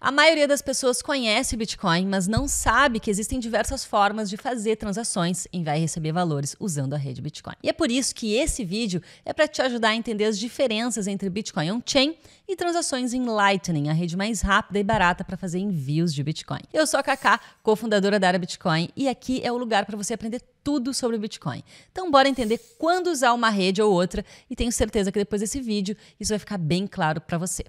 A maioria das pessoas conhece Bitcoin, mas não sabe que existem diversas formas de fazer transações em vai receber valores usando a rede Bitcoin. E é por isso que esse vídeo é para te ajudar a entender as diferenças entre Bitcoin on-chain e transações em Lightning, a rede mais rápida e barata para fazer envios de Bitcoin. Eu sou a Kaká, cofundadora da Área Bitcoin, e aqui é o lugar para você aprender tudo sobre Bitcoin. Então, bora entender quando usar uma rede ou outra, e tenho certeza que depois desse vídeo isso vai ficar bem claro para você.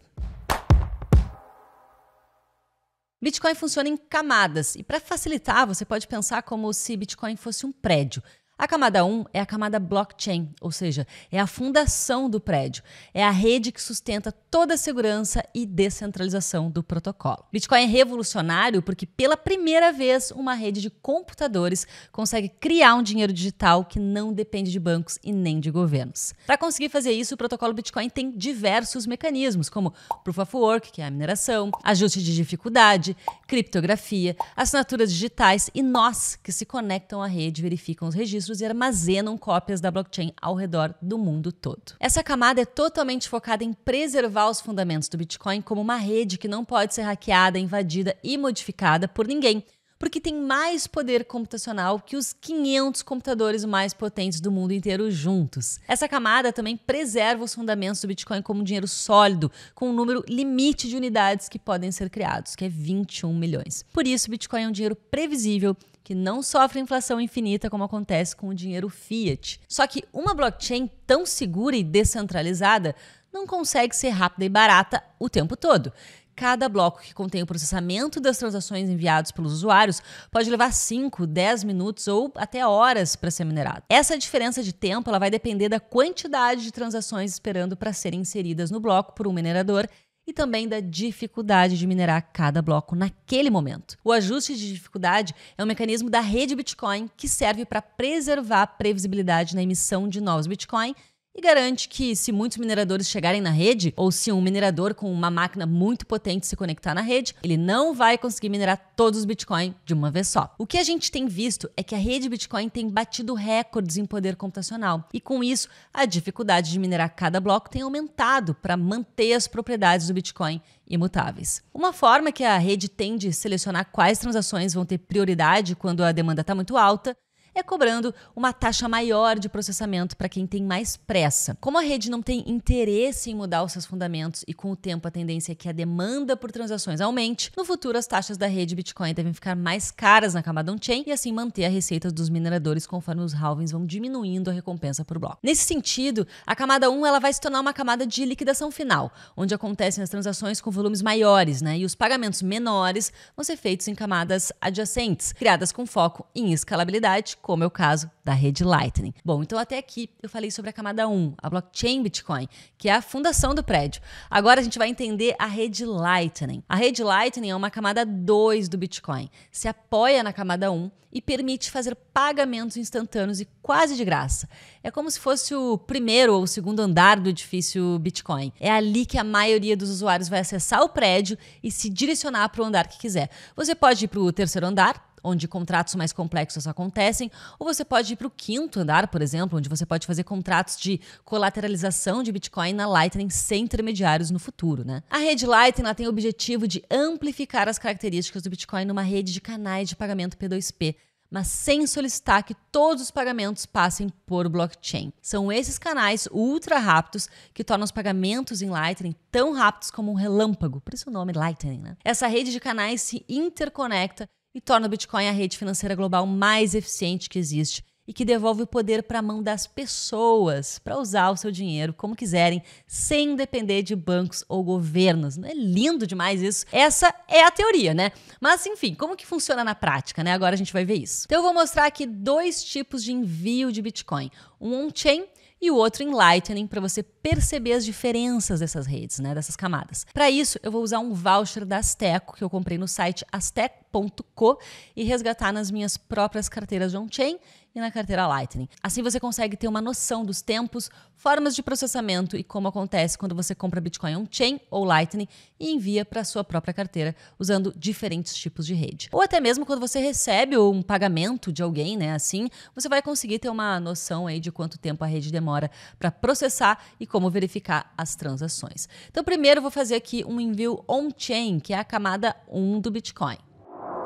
Bitcoin funciona em camadas e para facilitar, você pode pensar como se Bitcoin fosse um prédio. A camada 1 é a camada blockchain, ou seja, é a fundação do prédio, é a rede que sustenta toda a segurança e descentralização do protocolo. Bitcoin é revolucionário porque pela primeira vez uma rede de computadores consegue criar um dinheiro digital que não depende de bancos e nem de governos. Para conseguir fazer isso, o protocolo Bitcoin tem diversos mecanismos, como Proof of Work, que é a mineração, ajuste de dificuldade, criptografia, assinaturas digitais e nós que se conectam à rede verificam os registros registros e armazenam cópias da blockchain ao redor do mundo todo. Essa camada é totalmente focada em preservar os fundamentos do Bitcoin como uma rede que não pode ser hackeada, invadida e modificada por ninguém porque tem mais poder computacional que os 500 computadores mais potentes do mundo inteiro juntos. Essa camada também preserva os fundamentos do Bitcoin como dinheiro sólido, com um número limite de unidades que podem ser criados, que é 21 milhões. Por isso, o Bitcoin é um dinheiro previsível que não sofre inflação infinita como acontece com o dinheiro fiat. Só que uma blockchain tão segura e descentralizada não consegue ser rápida e barata o tempo todo. Cada bloco que contém o processamento das transações enviadas pelos usuários pode levar 5, 10 minutos ou até horas para ser minerado. Essa diferença de tempo ela vai depender da quantidade de transações esperando para serem inseridas no bloco por um minerador e também da dificuldade de minerar cada bloco naquele momento. O ajuste de dificuldade é um mecanismo da rede Bitcoin que serve para preservar a previsibilidade na emissão de novos Bitcoin e garante que, se muitos mineradores chegarem na rede, ou se um minerador com uma máquina muito potente se conectar na rede, ele não vai conseguir minerar todos os Bitcoin de uma vez só. O que a gente tem visto é que a rede Bitcoin tem batido recordes em poder computacional, e com isso, a dificuldade de minerar cada bloco tem aumentado para manter as propriedades do Bitcoin imutáveis. Uma forma que a rede tem de selecionar quais transações vão ter prioridade quando a demanda está muito alta é cobrando uma taxa maior de processamento para quem tem mais pressa. Como a rede não tem interesse em mudar os seus fundamentos e com o tempo a tendência é que a demanda por transações aumente, no futuro as taxas da rede Bitcoin devem ficar mais caras na camada on-chain e assim manter a receita dos mineradores conforme os halvings vão diminuindo a recompensa por bloco. Nesse sentido, a camada 1 ela vai se tornar uma camada de liquidação final, onde acontecem as transações com volumes maiores, né? E os pagamentos menores vão ser feitos em camadas adjacentes, criadas com foco em escalabilidade, como é o caso da rede Lightning. Bom, então até aqui eu falei sobre a camada 1, a blockchain Bitcoin, que é a fundação do prédio. Agora a gente vai entender a rede Lightning. A rede Lightning é uma camada 2 do Bitcoin. Se apoia na camada 1 e permite fazer pagamentos instantâneos e quase de graça. É como se fosse o primeiro ou segundo andar do edifício Bitcoin. É ali que a maioria dos usuários vai acessar o prédio e se direcionar para o andar que quiser. Você pode ir para o terceiro andar, onde contratos mais complexos acontecem, ou você pode ir para o quinto andar, por exemplo, onde você pode fazer contratos de colateralização de Bitcoin na Lightning sem intermediários no futuro, né? A rede Lightning ela tem o objetivo de amplificar as características do Bitcoin numa rede de canais de pagamento P2P, mas sem solicitar que todos os pagamentos passem por blockchain. São esses canais ultra rápidos que tornam os pagamentos em Lightning tão rápidos como um relâmpago, por isso o nome Lightning, né? Essa rede de canais se interconecta e torna o Bitcoin a rede financeira global mais eficiente que existe e que devolve o poder para a mão das pessoas para usar o seu dinheiro como quiserem, sem depender de bancos ou governos. Não é lindo demais isso? Essa é a teoria, né? Mas enfim, como que funciona na prática, né? Agora a gente vai ver isso. Então eu vou mostrar aqui dois tipos de envio de Bitcoin: um on-chain e o outro em Lightning para você perceber as diferenças dessas redes, né, dessas camadas. Para isso, eu vou usar um voucher da Asteco que eu comprei no site asteco.co e resgatar nas minhas próprias carteiras de on-chain e na carteira Lightning. Assim você consegue ter uma noção dos tempos, formas de processamento e como acontece quando você compra Bitcoin on-chain ou Lightning e envia para sua própria carteira usando diferentes tipos de rede. Ou até mesmo quando você recebe um pagamento de alguém, né, assim, você vai conseguir ter uma noção aí de quanto tempo a rede demora para processar e como verificar as transações. Então primeiro eu vou fazer aqui um envio on-chain, que é a camada 1 do Bitcoin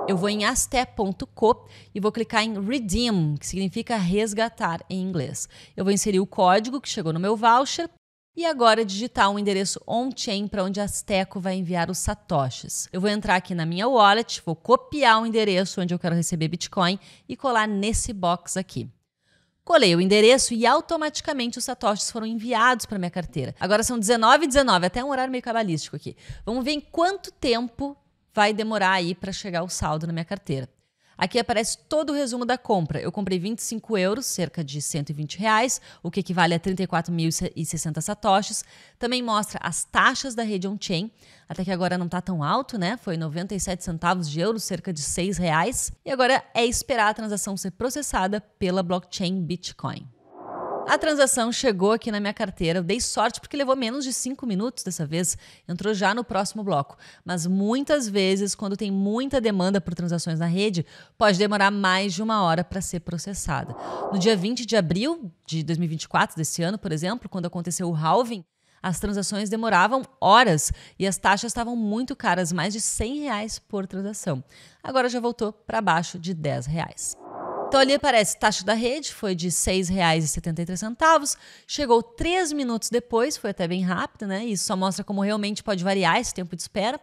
eu vou em asté.co e vou clicar em redeem, que significa resgatar em inglês. Eu vou inserir o código que chegou no meu voucher e agora digitar um endereço on-chain para onde a Asteco vai enviar os satoshis. Eu vou entrar aqui na minha wallet, vou copiar o endereço onde eu quero receber Bitcoin e colar nesse box aqui. Colei o endereço e automaticamente os satoshis foram enviados para minha carteira. Agora são 19 h 19, até um horário meio cabalístico aqui. Vamos ver em quanto tempo vai demorar aí para chegar o saldo na minha carteira. Aqui aparece todo o resumo da compra. Eu comprei 25 euros, cerca de 120 reais, o que equivale a 34.060 satoshis. Também mostra as taxas da rede on-chain, até que agora não está tão alto, né? Foi 97 centavos de euro, cerca de 6 reais. E agora é esperar a transação ser processada pela blockchain Bitcoin. A transação chegou aqui na minha carteira. Eu dei sorte porque levou menos de cinco minutos dessa vez. Entrou já no próximo bloco. Mas muitas vezes, quando tem muita demanda por transações na rede, pode demorar mais de uma hora para ser processada. No dia 20 de abril de 2024, desse ano, por exemplo, quando aconteceu o halving, as transações demoravam horas e as taxas estavam muito caras, mais de 100 reais por transação. Agora já voltou para baixo de 10 reais. Então ali aparece taxa da rede, foi de R$ 6,73. Chegou três minutos depois, foi até bem rápido, né? Isso só mostra como realmente pode variar esse tempo de espera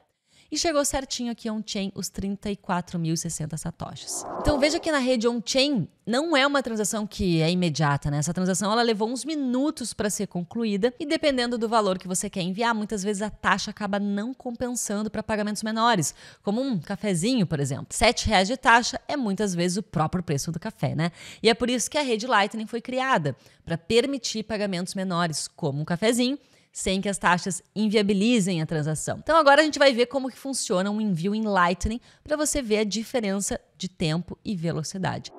e chegou certinho aqui on-chain os 34.060 satoshis. Então veja que na rede on-chain não é uma transação que é imediata, né? Essa transação ela levou uns minutos para ser concluída e dependendo do valor que você quer enviar, muitas vezes a taxa acaba não compensando para pagamentos menores, como um cafezinho, por exemplo. R$ reais de taxa é muitas vezes o próprio preço do café, né? E é por isso que a rede Lightning foi criada, para permitir pagamentos menores, como um cafezinho, sem que as taxas inviabilizem a transação. Então agora a gente vai ver como que funciona um envio em Lightning para você ver a diferença de tempo e velocidade.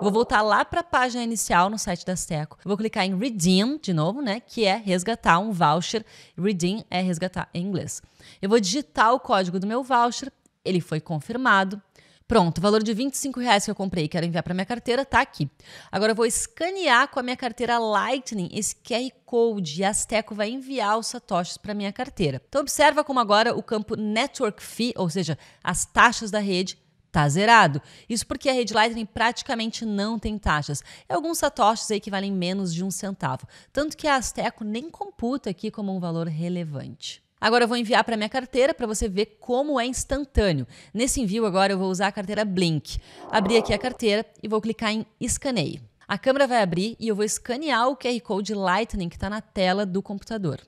Vou voltar lá para a página inicial no site da Seco. Vou clicar em redeem de novo, né, que é resgatar um voucher. Redeem é resgatar em inglês. Eu vou digitar o código do meu voucher, ele foi confirmado. Pronto, o valor de 25 reais que eu comprei e quero enviar para minha carteira está aqui. Agora eu vou escanear com a minha carteira Lightning esse QR Code e a Asteco vai enviar os satoshis para minha carteira. Então observa como agora o campo Network Fee, ou seja, as taxas da rede, tá zerado. Isso porque a rede Lightning praticamente não tem taxas. É alguns satoshis aí que valem menos de um centavo. Tanto que a Asteco nem computa aqui como um valor relevante. Agora eu vou enviar para minha carteira para você ver como é instantâneo. Nesse envio agora eu vou usar a carteira Blink. Abri aqui a carteira e vou clicar em Escaneie. A câmera vai abrir e eu vou escanear o QR Code Lightning que está na tela do computador.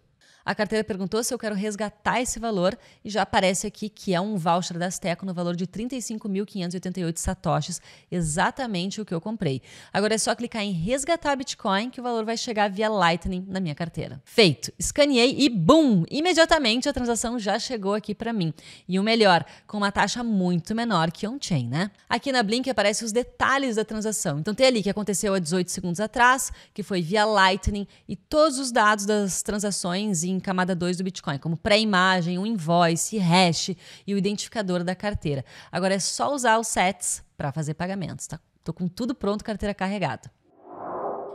A carteira perguntou se eu quero resgatar esse valor e já aparece aqui que é um voucher da Asteco no valor de 35.588 satoshis, exatamente o que eu comprei. Agora é só clicar em resgatar Bitcoin que o valor vai chegar via Lightning na minha carteira. Feito, escaneei e bum! Imediatamente a transação já chegou aqui para mim. E o melhor, com uma taxa muito menor que on-chain, né? Aqui na Blink aparecem os detalhes da transação. Então tem ali que aconteceu há 18 segundos atrás, que foi via Lightning e todos os dados das transações em em camada 2 do Bitcoin, como pré-imagem, um invoice, hash e o identificador da carteira. Agora é só usar os sets para fazer pagamentos, tá? Tô com tudo pronto, carteira carregada.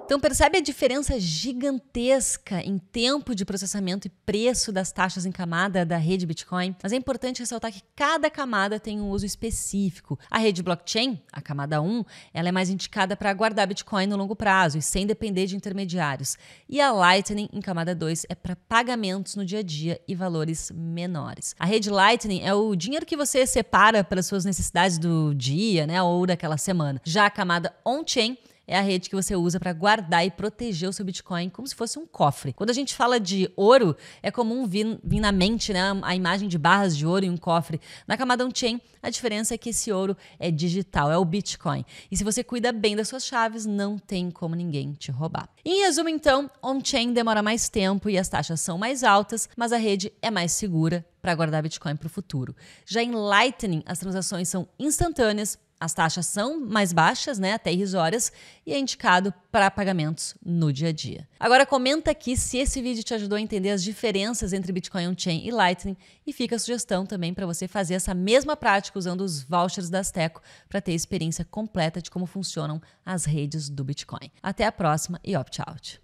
Então percebe a diferença gigantesca em tempo de processamento e preço das taxas em camada da rede Bitcoin, mas é importante ressaltar que cada camada tem um uso específico. A rede blockchain, a camada 1, ela é mais indicada para guardar Bitcoin no longo prazo e sem depender de intermediários. E a Lightning, em camada 2, é para pagamentos no dia a dia e valores menores. A rede Lightning é o dinheiro que você separa para suas necessidades do dia, né, ou daquela semana. Já a camada on-chain é a rede que você usa para guardar e proteger o seu Bitcoin como se fosse um cofre. Quando a gente fala de ouro, é comum vir, vir na mente né, a imagem de barras de ouro em um cofre. Na camada on-chain, a diferença é que esse ouro é digital, é o Bitcoin. E se você cuida bem das suas chaves, não tem como ninguém te roubar. Em resumo, então, on-chain demora mais tempo e as taxas são mais altas, mas a rede é mais segura para guardar Bitcoin para o futuro. Já em Lightning, as transações são instantâneas as taxas são mais baixas, né, até irrisórias, e é indicado para pagamentos no dia a dia. Agora comenta aqui se esse vídeo te ajudou a entender as diferenças entre Bitcoin on-chain e Lightning e fica a sugestão também para você fazer essa mesma prática usando os vouchers da Steco para ter a experiência completa de como funcionam as redes do Bitcoin. Até a próxima e opt-out.